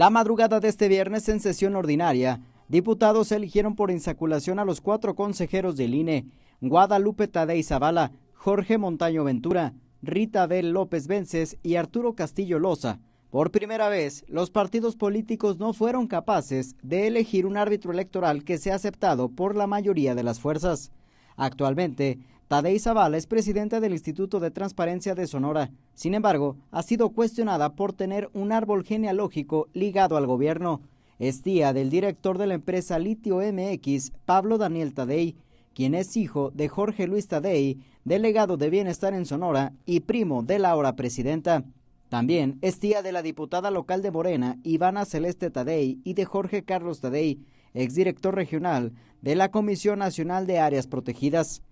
La madrugada de este viernes, en sesión ordinaria, diputados eligieron por insaculación a los cuatro consejeros del INE, Guadalupe Tadei Zavala, Jorge Montaño Ventura, Rita Bel López Vences y Arturo Castillo Loza. Por primera vez, los partidos políticos no fueron capaces de elegir un árbitro electoral que sea aceptado por la mayoría de las fuerzas. Actualmente, Tadei Zavala es presidenta del Instituto de Transparencia de Sonora. Sin embargo, ha sido cuestionada por tener un árbol genealógico ligado al gobierno. Es tía del director de la empresa Litio MX, Pablo Daniel Tadei, quien es hijo de Jorge Luis Tadei, delegado de Bienestar en Sonora y primo de la ahora presidenta. También es tía de la diputada local de Morena, Ivana Celeste Tadei, y de Jorge Carlos Tadei, exdirector regional de la Comisión Nacional de Áreas Protegidas.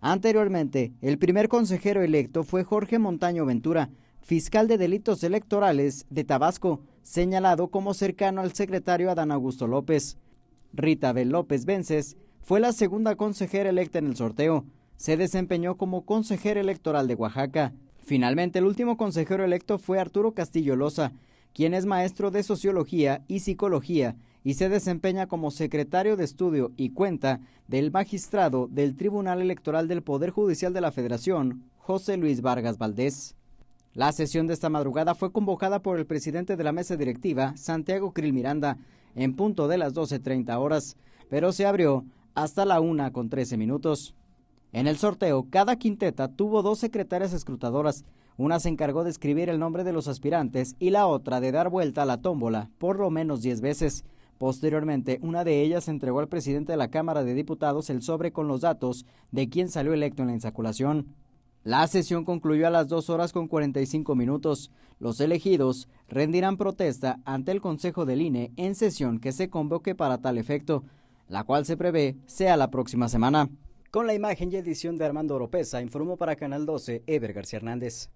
Anteriormente, el primer consejero electo fue Jorge Montaño Ventura, fiscal de delitos electorales de Tabasco, señalado como cercano al secretario Adán Augusto López. Rita Bel López Vences fue la segunda consejera electa en el sorteo. Se desempeñó como consejera electoral de Oaxaca. Finalmente, el último consejero electo fue Arturo Castillo Loza, quien es maestro de sociología y psicología y se desempeña como secretario de estudio y cuenta del magistrado del Tribunal Electoral del Poder Judicial de la Federación, José Luis Vargas Valdés. La sesión de esta madrugada fue convocada por el presidente de la mesa directiva, Santiago Cril Miranda, en punto de las 12.30 horas, pero se abrió hasta la una con minutos. En el sorteo, cada quinteta tuvo dos secretarias escrutadoras. Una se encargó de escribir el nombre de los aspirantes y la otra de dar vuelta a la tómbola por lo menos 10 veces. Posteriormente, una de ellas entregó al presidente de la Cámara de Diputados el sobre con los datos de quién salió electo en la insaculación. La sesión concluyó a las 2 horas con 45 minutos. Los elegidos rendirán protesta ante el Consejo del INE en sesión que se convoque para tal efecto, la cual se prevé sea la próxima semana. Con la imagen y edición de Armando Oropesa, informó para Canal 12 Eber García Hernández.